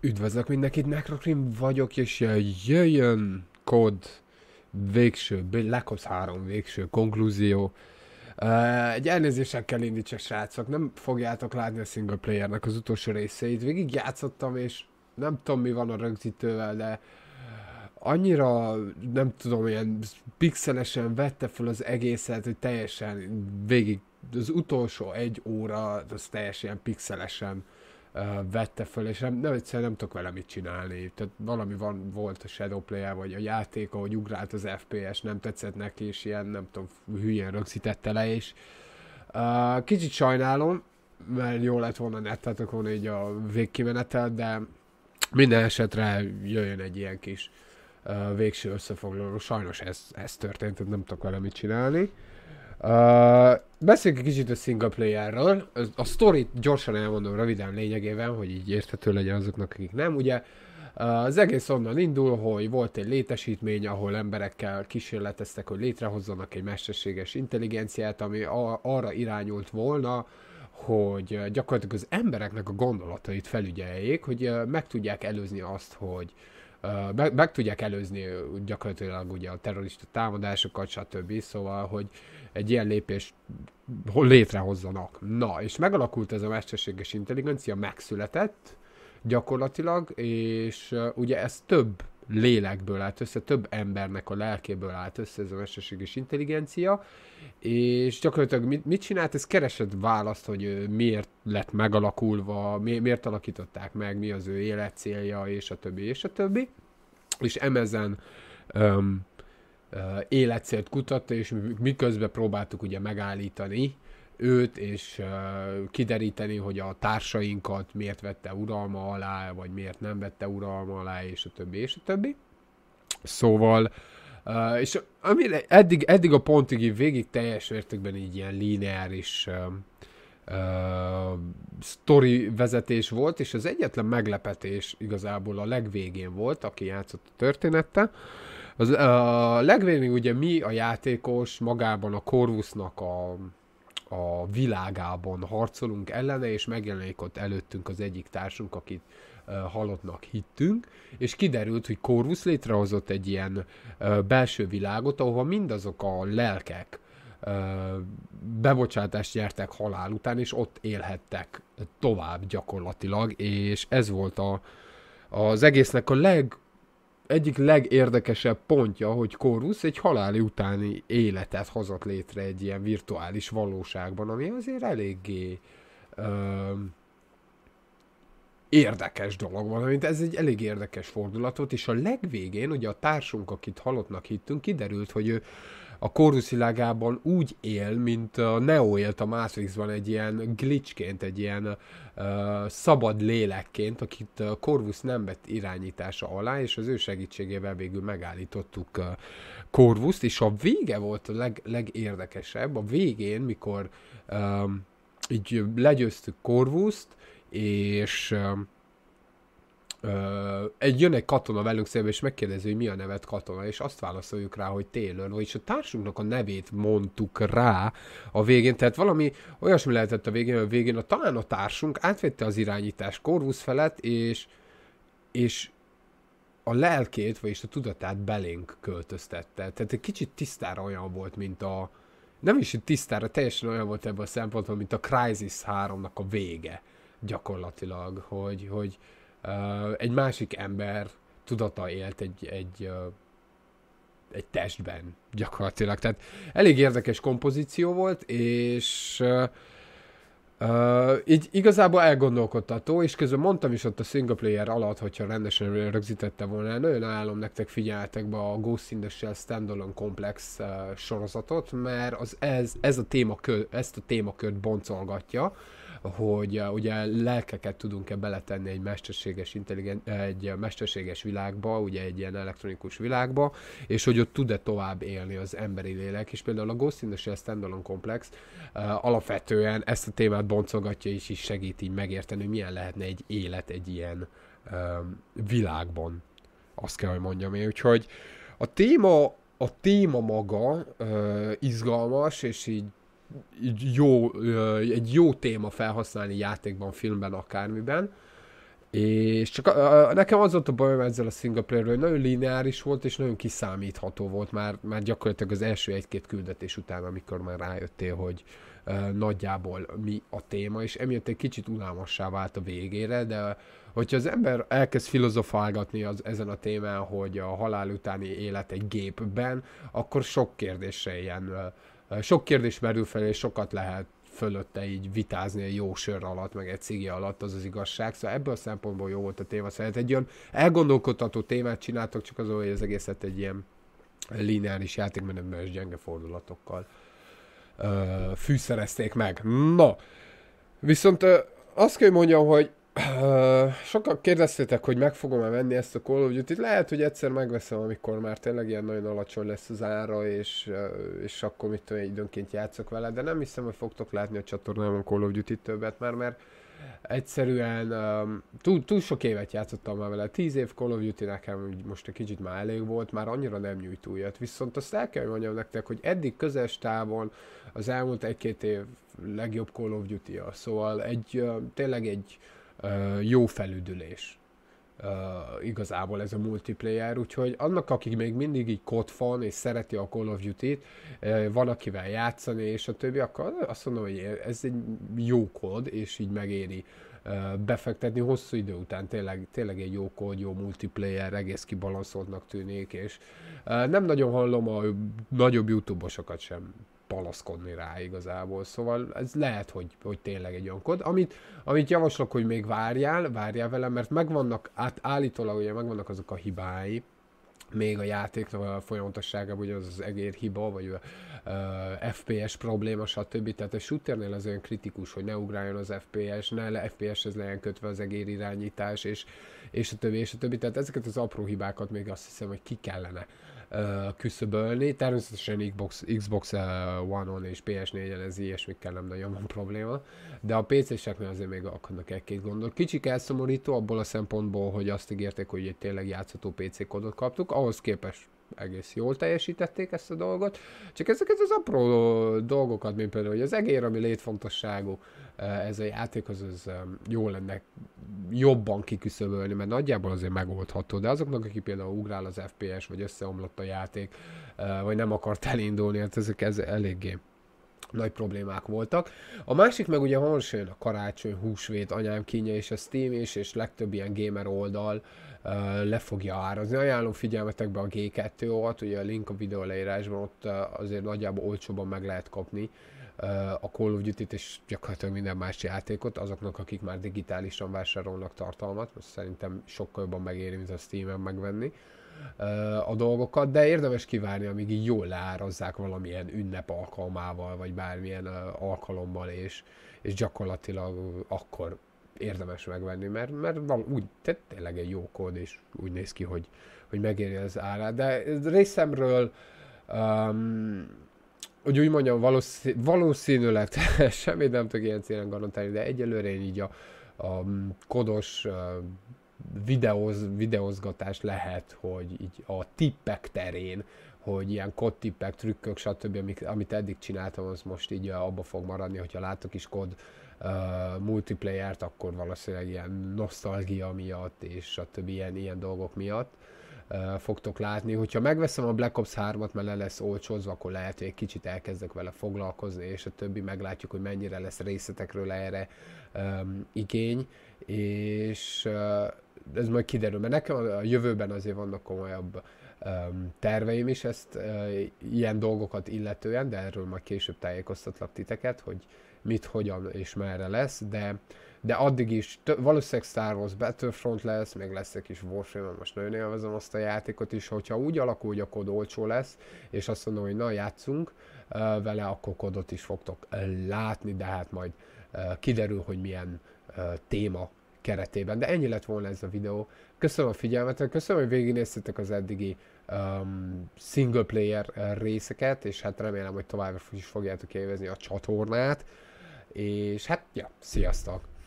Üdvözlök mindenkit, Necrocrim vagyok, és jöjjön kód végső, Black Ops 3 végső konklúzió. Egy kell indítsa srácok, nem fogjátok látni a single playernek az utolsó részeit, végig játszottam, és nem tudom mi van a rögzítővel, de annyira, nem tudom, ilyen pixelesen vette fel az egészet, hogy teljesen végig az utolsó egy óra, az teljesen pixelesen uh, vette föl, és nem, nem egyszerűen nem tudok vele mit csinálni. Tehát valami van, volt a Shadowplay-e, vagy a játék, ahogy ugrált az FPS, nem tetszett neki, és ilyen, nem tudom, hülyén rögzítette le, és uh, kicsit sajnálom, mert jó lett volna nettetek volna így a végkimenetel, de minden esetre jöjjön egy ilyen kis uh, végső összefoglaló. Sajnos ez, ez történt, tehát nem tudok vele mit csinálni. Uh, beszéljünk egy kicsit a single playerről. A story gyorsan elmondom röviden lényegében, hogy így érthető legyen azoknak, akik nem. Ugye az egész onnan indul, hogy volt egy létesítmény, ahol emberekkel kísérleteztek, hogy létrehozzanak egy mesterséges intelligenciát, ami arra irányult volna, hogy gyakorlatilag az embereknek a gondolatait felügyeljék, hogy meg tudják előzni azt, hogy meg, meg tudják előzni gyakorlatilag ugye a terrorista támadásokat, stb. Szóval, hogy egy ilyen hol létrehozzanak. Na, és megalakult ez a mesterséges intelligencia, megszületett gyakorlatilag, és ugye ez több lélekből állt össze, több embernek a lelkéből állt össze ez a mesterséges intelligencia, és gyakorlatilag mit, mit csinált? Ez keresett választ, hogy miért lett megalakulva, mi, miért alakították meg, mi az ő élet célja, és a többi, és a többi. És emezen um, életcélt kutatta, és miközben próbáltuk ugye megállítani, őt, és kideríteni, hogy a társainkat miért vette uralma alá, vagy miért nem vette uralma alá, és a többi, és a többi. Szóval, és ami eddig, eddig a pontig így végig teljes értékben így ilyen lineáris uh, story vezetés volt, és az egyetlen meglepetés igazából a legvégén volt, aki játszott a történettel. Az, a legvégén ugye mi a játékos magában a Corvusnak a a világában harcolunk ellene, és megjelenik ott előttünk az egyik társunk, akit halottnak hittünk, és kiderült, hogy Corvus létrehozott egy ilyen belső világot, ahova mindazok a lelkek bebocsátást nyertek halál után, és ott élhettek tovább gyakorlatilag, és ez volt a, az egésznek a leg egyik legérdekesebb pontja, hogy Korusz egy haláli utáni életet hozott létre egy ilyen virtuális valóságban, ami azért eléggé ö, érdekes dolog van, mint ez egy elég érdekes fordulatot, és a legvégén ugye a társunk, akit halottnak hittünk, kiderült, hogy ő a kórusz világából úgy él, mint a Neo élt a Matrixban egy ilyen glitchként, egy ilyen uh, szabad lélekként, akit a Corvus nem vett irányítása alá, és az ő segítségével végül megállítottuk Corvus-t, és a vége volt a leg, legérdekesebb. A végén, mikor uh, így legyőztük Corvus-t, és Uh, Ö, egy jön egy katona velünk szembe, és megkérdezi, hogy mi a nevet katona, és azt válaszoljuk rá, hogy Taylor, vagyis a társunknak a nevét mondtuk rá a végén, tehát valami olyasmi lehetett a végén, a végén a, talán a társunk átvette az irányítás Corvus felett, és, és a lelkét, vagyis a tudatát belénk költöztette. Tehát egy kicsit tisztára olyan volt, mint a, nem is tisztára, teljesen olyan volt ebből a szempontból, mint a Crisis 3-nak a vége gyakorlatilag, hogy, hogy, egy másik ember tudata élt egy, egy, egy testben gyakorlatilag. Tehát elég érdekes kompozíció volt, és Uh, így igazából elgondolkodtató, és közben mondtam is ott a single player alatt, hogyha rendesen rögzítette volna, nagyon állom nektek figyeltek be a Ghost in the Shell Standalone Complex uh, sorozatot, mert az, ez, ez a témakör, ezt a témakört boncolgatja hogy uh, ugye lelkeket tudunk-e beletenni egy mesterséges, intelligen, eh, egy eh, mesterséges világba, ugye egy ilyen elektronikus világba, és hogy ott tud-e tovább élni az emberi lélek, és például a Ghost in the Shell Standalone Complex uh, alapvetően ezt a témát boncolgatja, és is segít megérteni, hogy milyen lehetne egy élet egy ilyen uh, világban. Azt kell, hogy mondjam én. Úgyhogy a téma a téma maga uh, izgalmas, és így jó, egy jó téma felhasználni játékban, filmben, akármiben. És csak nekem az volt a bajom ezzel a single player hogy nagyon lineáris volt, és nagyon kiszámítható volt már, már gyakorlatilag az első egy-két küldetés után, amikor már rájöttél, hogy nagyjából mi a téma, és emiatt egy kicsit unalmassá vált a végére, de hogyha az ember elkezd filozofálgatni az, ezen a témán, hogy a halál utáni élet egy gépben, akkor sok kérdésre ilyen uh, sok kérdés merül fel, és sokat lehet fölötte így vitázni egy jó sör alatt, meg egy cigi alatt, az az igazság. Szóval ebből a szempontból jó volt a téma. Szóval hát egy olyan elgondolkodható témát csináltak, csak az, hogy az egészet egy ilyen lineáris játékmenetben és gyenge fordulatokkal fűszerezték meg. Na, viszont azt kell mondjam, hogy sokan kérdeztétek, hogy meg fogom-e venni ezt a Call of duty Lehet, hogy egyszer megveszem, amikor már tényleg ilyen nagyon alacsony lesz az ára, és, és akkor mit tudom, időnként játszok vele, de nem hiszem, hogy fogtok látni a csatornámon Call of Duty többet már, mert egyszerűen um, túl, túl sok évet játszottam már vele. Tíz év Call of Duty nekem most egy kicsit már elég volt, már annyira nem nyújt újat. Viszont azt el kell mondjam nektek, hogy eddig közes távon az elmúlt egy-két év legjobb Call of Duty-a. Szóval egy, uh, tényleg egy jó felüdülés. Uh, igazából ez a multiplayer, úgyhogy annak, akik még mindig így kotfan és szereti a Call of Duty-t, uh, van akivel játszani, és a többi, akkor azt mondom, hogy ez egy jó kód, és így megéri befektetni hosszú idő után, tényleg, tényleg egy jó kód, jó multiplayer, egész kibalanszoltnak tűnik, és nem nagyon hallom a nagyobb youtube sem panaszkodni rá igazából. Szóval ez lehet, hogy, hogy tényleg egy olyan kod. Amit, amit javaslok, hogy még várjál, várjál vele, mert megvannak, át, állítólag ugye megvannak azok a hibái, még a játék a folyamatosságában, ugye az az egér hiba, vagy a, uh, FPS probléma, stb. Tehát a shooternél az olyan kritikus, hogy ne ugráljon az FPS, ne le, fps ez legyen kötve az egér irányítás, és, és a többi, és a többi. Tehát ezeket az apró hibákat még azt hiszem, hogy ki kellene uh, küszöbölni. Természetesen Xbox, Xbox One-on és PS4-en ez ilyesmikkel nem nagyon van probléma, de a PC-seknél azért még akadnak egy-két gondok. Kicsik elszomorító abból a szempontból, hogy azt ígérték, hogy egy tényleg játszható PC kódot kaptuk, ahhoz képest egész jól teljesítették ezt a dolgot. Csak ezeket az apró dolgokat, mint például hogy az egér, ami létfontosságú, eh, ez a játékhoz az eh, jó lenne jobban kiküszöbölni, mert nagyjából azért megoldható, de azoknak, aki például ugrál az FPS, vagy összeomlott a játék, eh, vagy nem akart elindulni, hát ezek ez eléggé nagy problémák voltak. A másik meg ugye hamarosan a karácsony, húsvét, anyám kínja és a Steam és, és legtöbb ilyen gamer oldal uh, le fogja árazni. Ajánlom figyelmetekbe a G2 ot ugye a link a videó leírásban, ott uh, azért nagyjából olcsóban meg lehet kapni uh, a Call of Duty-t és gyakorlatilag minden más játékot azoknak, akik már digitálisan vásárolnak tartalmat, most szerintem sokkal jobban megéri, mint a Steam-en megvenni. Uh, a dolgokat, de érdemes kivárni, amíg így jól leárazzák valamilyen ünnep alkalmával, vagy bármilyen alkalommal, és, és gyakorlatilag akkor érdemes megvenni, mert, mert van úgy, tehát tényleg egy jó kód, és úgy néz ki, hogy, hogy megéri az árát. De részemről um, hogy úgy mondjam, valószínű, valószínűleg semmit nem tudok ilyen célen garantálni, de egyelőre én így a, a kodos videóz, videózgatás lehet, hogy így a tippek terén, hogy ilyen kodtippek, trükkök, stb., amik, amit eddig csináltam, az most így eh, abba fog maradni, hogyha látok is kod uh, multiplayer-t, akkor valószínűleg ilyen nosztalgia miatt, és stb. ilyen, ilyen dolgok miatt uh, fogtok látni. Hogyha megveszem a Black Ops 3-at, mert le lesz olcsózva, akkor lehet, hogy egy kicsit elkezdek vele foglalkozni, és a többi meglátjuk, hogy mennyire lesz részletekről erre um, igény, és uh, ez majd kiderül, mert nekem a jövőben azért vannak komolyabb um, terveim is ezt uh, ilyen dolgokat illetően, de erről majd később tájékoztatlak titeket, hogy mit, hogyan és merre lesz, de, de addig is t- valószínűleg Star Wars Battlefront lesz, meg lesz egy kis Warframe, most nagyon élvezem azt a játékot is, hogyha úgy alakul, hogy a kod olcsó lesz, és azt mondom, hogy na játszunk uh, vele, akkor kodot is fogtok látni, de hát majd uh, kiderül, hogy milyen téma keretében. De ennyi lett volna ez a videó. Köszönöm a figyelmet, köszönöm, hogy végignéztetek az eddigi um, single player uh, részeket, és hát remélem, hogy tovább is fogjátok élvezni a csatornát. És hát, ja, sziasztok!